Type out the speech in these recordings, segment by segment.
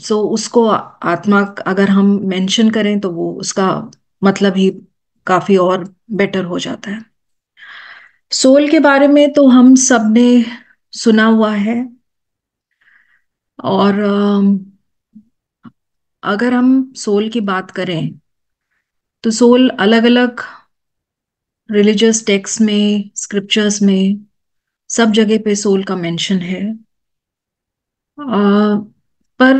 सो so, उसको आत्मा अगर हम मेंशन करें तो वो उसका मतलब ही काफी और बेटर हो जाता है सोल के बारे में तो हम सब ने सुना हुआ है और अगर हम सोल की बात करें तो सोल अलग अलग रिलीजियस टेक्स्ट में स्क्रिप्चर्स में सब जगह पे सोल का मेंशन है आ, पर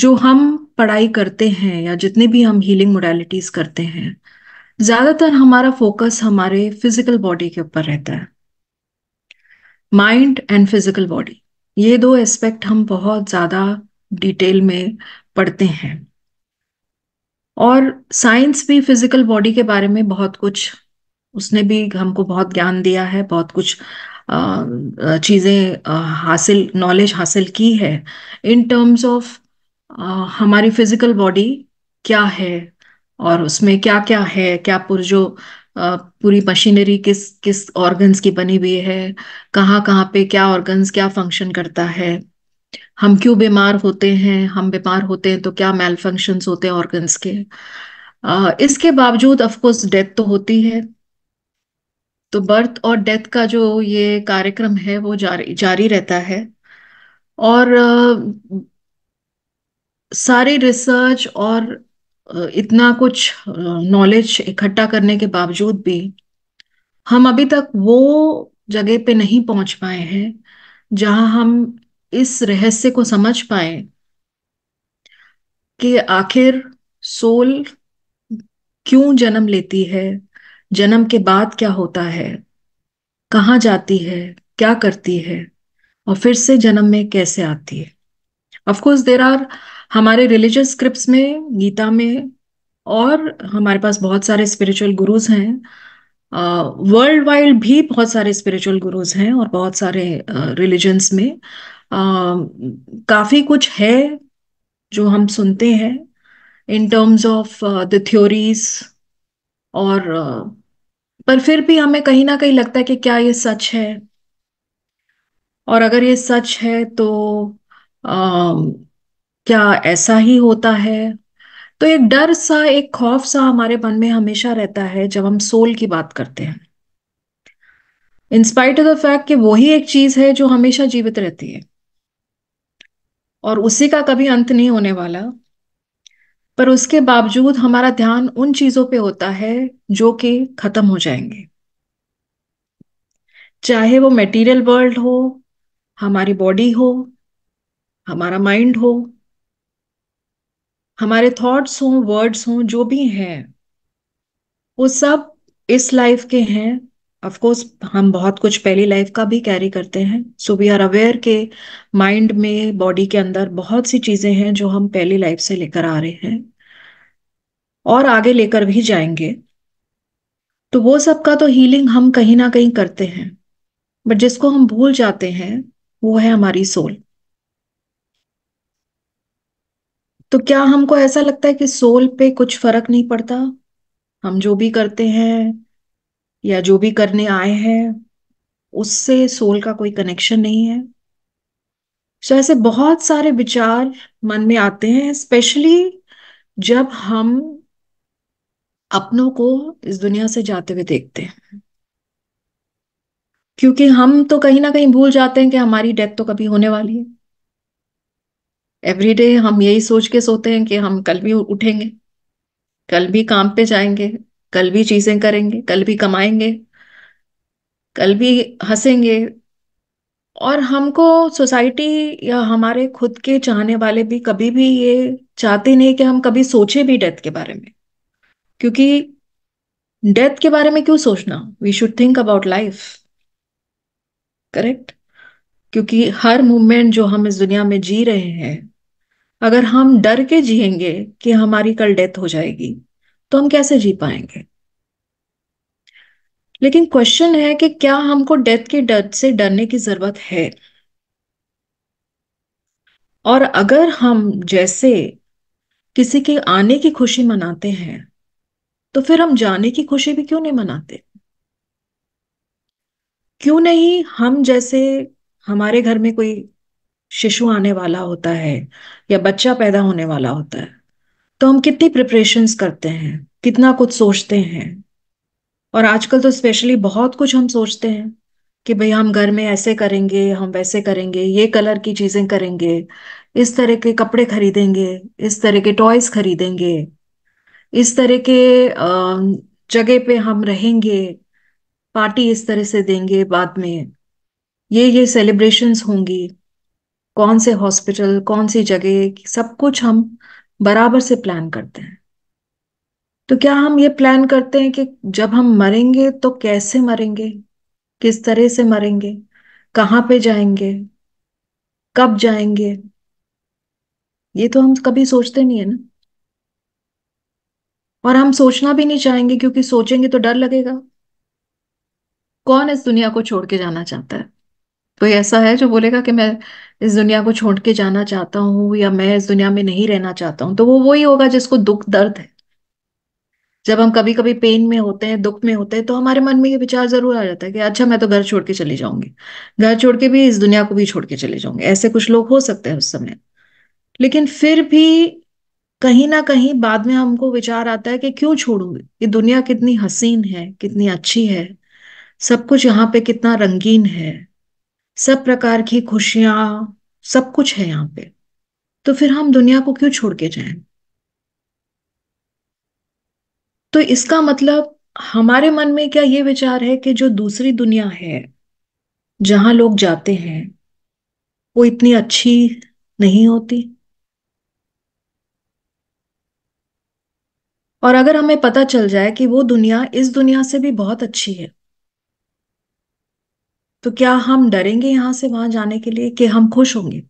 जो हम पढ़ाई करते हैं या जितने भी हम हीलिंग मोडालिटीज करते हैं ज्यादातर हमारा फोकस हमारे फिजिकल बॉडी के ऊपर रहता है माइंड एंड फिजिकल बॉडी ये दो एस्पेक्ट हम बहुत ज्यादा डिटेल में पढ़ते हैं और साइंस भी फिजिकल बॉडी के बारे में बहुत कुछ उसने भी हमको बहुत ज्ञान दिया है बहुत कुछ चीज़ें हासिल नॉलेज हासिल की है इन टर्म्स ऑफ हमारी फिजिकल बॉडी क्या है और उसमें क्या क्या है क्या पुरजो पूरी मशीनरी किस किस ऑर्गन्स की बनी हुई है कहाँ कहाँ पे क्या ऑर्गन्स क्या फंक्शन करता है हम क्यों बीमार होते हैं हम बीमार होते हैं तो क्या मेल फंक्शन होते हैं ऑर्गन्स के इसके बावजूद ऑफकोर्स डेथ तो होती है तो बर्थ और डेथ का जो ये कार्यक्रम है वो जारी जारी रहता है और सारे रिसर्च और इतना कुछ नॉलेज इकट्ठा करने के बावजूद भी हम अभी तक वो जगह पे नहीं पहुंच पाए हैं जहां हम इस रहस्य को समझ पाए कि आखिर सोल क्यों जन्म लेती है जन्म के बाद क्या होता है कहाँ जाती है क्या करती है और फिर से जन्म में कैसे आती है ऑफकोर्स देर आर हमारे रिलीजियस स्क्रिप्ट में गीता में और हमारे पास बहुत सारे स्पिरिचुअल गुरुज हैं वर्ल्ड uh, वाइड भी बहुत सारे स्पिरिचुअल गुरुज हैं और बहुत सारे रिलीजन्स uh, में uh, काफी कुछ है जो हम सुनते हैं in terms of the theories और uh, पर फिर भी हमें कहीं ना कहीं लगता है कि क्या ये सच है और अगर ये सच है तो क्या ऐसा ही होता है तो एक डर सा एक खौफ सा हमारे मन में हमेशा रहता है जब हम सोल की बात करते हैं इंस्पाइट ऑफ द फैक्ट कि वही एक चीज है जो हमेशा जीवित रहती है और उसी का कभी अंत नहीं होने वाला पर उसके बावजूद हमारा ध्यान उन चीजों पे होता है जो कि खत्म हो जाएंगे चाहे वो मेटीरियल वर्ल्ड हो हमारी बॉडी हो हमारा माइंड हो हमारे थॉट्स हों वर्ड्स हों जो भी हैं वो सब इस लाइफ के हैं ऑफ कोर्स हम बहुत कुछ पहली लाइफ का भी कैरी करते हैं सो वी आर अवेयर के माइंड में बॉडी के अंदर बहुत सी चीजें हैं जो हम पहली लाइफ से लेकर आ रहे हैं और आगे लेकर भी जाएंगे तो वो सब का तो हीलिंग हम कहीं ना कहीं करते हैं बट जिसको हम भूल जाते हैं वो है हमारी सोल तो क्या हमको ऐसा लगता है कि सोल पे कुछ फर्क नहीं पड़ता हम जो भी करते हैं या जो भी करने आए हैं उससे सोल का कोई कनेक्शन नहीं है सो ऐसे बहुत सारे विचार मन में आते हैं स्पेशली जब हम अपनों को इस दुनिया से जाते हुए देखते हैं क्योंकि हम तो कहीं ना कहीं भूल जाते हैं कि हमारी डेथ तो कभी होने वाली है एवरीडे हम यही सोच के सोते हैं कि हम कल भी उठेंगे कल भी काम पे जाएंगे कल भी चीजें करेंगे कल भी कमाएंगे कल भी हंसेंगे और हमको सोसाइटी या हमारे खुद के चाहने वाले भी कभी भी ये चाहते नहीं कि हम कभी सोचे भी डेथ के बारे में क्योंकि डेथ के बारे में क्यों सोचना we should think about life correct क्योंकि हर मोमेंट जो हम इस दुनिया में जी रहे हैं अगर हम डर के जिएंगे कि हमारी कल डेथ हो जाएगी तो हम कैसे जी पाएंगे लेकिन क्वेश्चन है कि क्या हमको डेथ के डर से डरने की जरूरत है और अगर हम जैसे किसी के आने की खुशी मनाते हैं तो फिर हम जाने की खुशी भी क्यों नहीं मनाते क्यों नहीं हम जैसे हमारे घर में कोई शिशु आने वाला होता है या बच्चा पैदा होने वाला होता है तो हम कितनी प्रिपरेशन करते हैं कितना कुछ सोचते हैं और आजकल तो स्पेशली बहुत कुछ हम सोचते हैं कि भाई हम घर में ऐसे करेंगे हम वैसे करेंगे ये कलर की चीजें करेंगे इस तरह के कपड़े खरीदेंगे इस तरह के टॉयज खरीदेंगे इस तरह के जगह पे हम रहेंगे पार्टी इस तरह से देंगे बाद में ये ये सेलिब्रेशंस होंगी कौन से हॉस्पिटल कौन सी जगह सब कुछ हम बराबर से प्लान करते हैं तो क्या हम ये प्लान करते हैं कि जब हम मरेंगे तो कैसे मरेंगे किस तरह से मरेंगे कहाँ पे जाएंगे कब जाएंगे ये तो हम कभी सोचते नहीं है ना और हम सोचना भी नहीं चाहेंगे क्योंकि सोचेंगे तो डर लगेगा कौन इस दुनिया को छोड़ के जाना चाहता है कोई ऐसा है जो बोलेगा कि मैं इस दुनिया को छोड़ के जाना चाहता हूँ या मैं इस दुनिया में नहीं रहना चाहता हूँ तो वो वही होगा जिसको दुख दर्द है जब हम कभी कभी पेन में होते हैं दुख में होते हैं तो हमारे मन में ये विचार जरूर आ जाता है कि अच्छा मैं तो घर छोड़ के चली जाऊंगी घर छोड़ के भी इस दुनिया को भी छोड़ के चले जाऊंगी ऐसे कुछ लोग हो सकते हैं उस समय लेकिन फिर भी कहीं ना कहीं बाद में हमको विचार आता है कि क्यों छोड़ूंगी ये दुनिया कितनी हसीन है कितनी अच्छी है सब कुछ यहाँ पे कितना रंगीन है सब प्रकार की खुशियां सब कुछ है यहाँ पे तो फिर हम दुनिया को क्यों छोड़ के जाए तो इसका मतलब हमारे मन में क्या ये विचार है कि जो दूसरी दुनिया है जहां लोग जाते हैं वो इतनी अच्छी नहीं होती और अगर हमें पता चल जाए कि वो दुनिया इस दुनिया से भी बहुत अच्छी है तो क्या हम डरेंगे यहां से वहां जाने के लिए कि हम खुश होंगे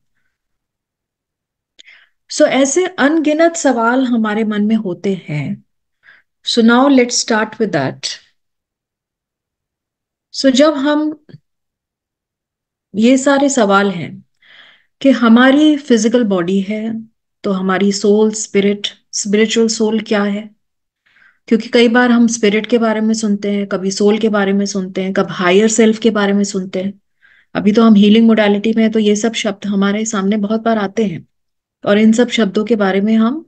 सो so, ऐसे अनगिनत सवाल हमारे मन में होते हैं so now let start with that so जब हम ये सारे सवाल हैं कि हमारी फिजिकल बॉडी है तो हमारी सोल स्पिरिट स्पिरिचुअल सोल क्या है क्योंकि कई बार हम स्पिरिट के बारे में सुनते हैं कभी सोल के बारे में सुनते हैं कभी हायर सेल्फ के बारे में सुनते हैं अभी तो हम हीलिंग मोडालिटी में है तो ये सब शब्द हमारे सामने बहुत बार आते हैं और इन सब शब्दों के बारे में हम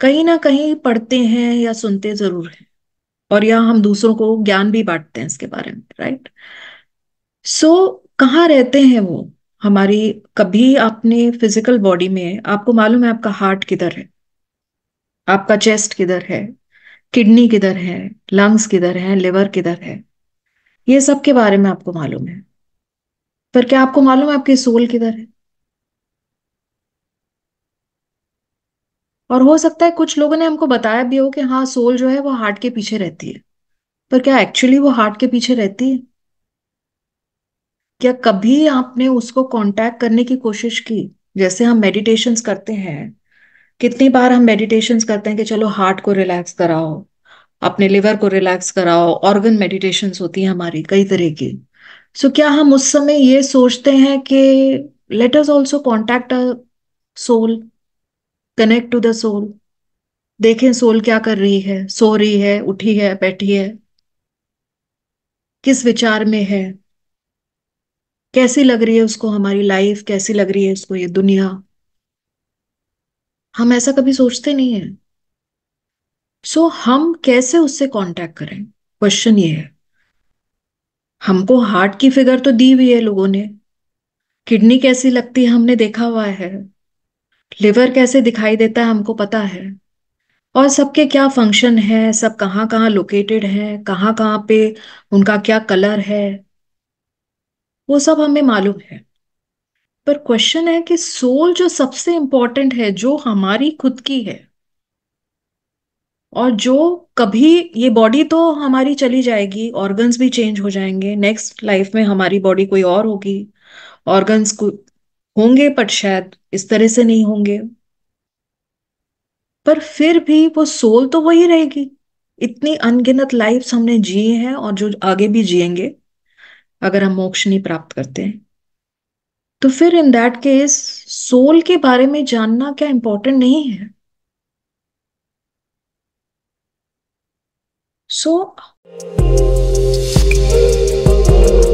कहीं ना कहीं पढ़ते हैं या सुनते जरूर हैं और या हम दूसरों को ज्ञान भी बांटते हैं इसके बारे में राइट सो so, कहाँ रहते हैं वो हमारी कभी आपने फिजिकल बॉडी में आपको मालूम है आपका हार्ट किधर है आपका चेस्ट किधर है किडनी किधर है लंग्स किधर है लिवर किधर है ये सब के बारे में आपको मालूम है पर क्या आपको मालूम है आपकी सोल किधर है और हो सकता है कुछ लोगों ने हमको बताया भी हो कि हाँ सोल जो है वो हार्ट के पीछे रहती है पर क्या एक्चुअली वो हार्ट के पीछे रहती है क्या कभी आपने उसको कांटेक्ट करने की कोशिश की जैसे हम मेडिटेशंस करते हैं कितनी बार हम मेडिटेशन करते हैं कि चलो हार्ट को रिलैक्स कराओ अपने लिवर को रिलैक्स कराओ ऑर्गन मेडिटेशन होती है हमारी कई तरह की सो क्या हम उस समय ये सोचते हैं कि let us also contact a soul connect to the soul देखें सोल क्या कर रही है सो रही है उठी है बैठी है किस विचार में है कैसी लग रही है उसको हमारी लाइफ कैसी लग रही है उसको ये दुनिया हम ऐसा कभी सोचते नहीं है सो so, हम कैसे उससे कांटेक्ट करें क्वेश्चन ये है हमको हार्ट की फिगर तो दी हुई है लोगों ने किडनी कैसी लगती है हमने देखा हुआ है लिवर कैसे दिखाई देता है हमको पता है और सबके क्या फंक्शन है सब कहाँ कहाँ लोकेटेड है कहाँ कहाँ पे उनका क्या कलर है वो सब हमें मालूम है पर क्वेश्चन है कि सोल जो सबसे इंपॉर्टेंट है जो हमारी खुद की है और जो कभी ये बॉडी तो हमारी चली जाएगी ऑर्गन्स भी चेंज हो जाएंगे नेक्स्ट लाइफ में हमारी बॉडी कोई और होगी ऑर्गन्स को होंगे पर शायद इस तरह से नहीं होंगे पर फिर भी वो सोल तो वही रहेगी इतनी अनगिनत लाइफ्स हमने जिए हैं और जो आगे भी जिएंगे अगर हम मोक्ष नहीं प्राप्त करते हैं तो फिर इन दैट केस सोल के बारे में जानना क्या इंपॉर्टेंट नहीं है सो so,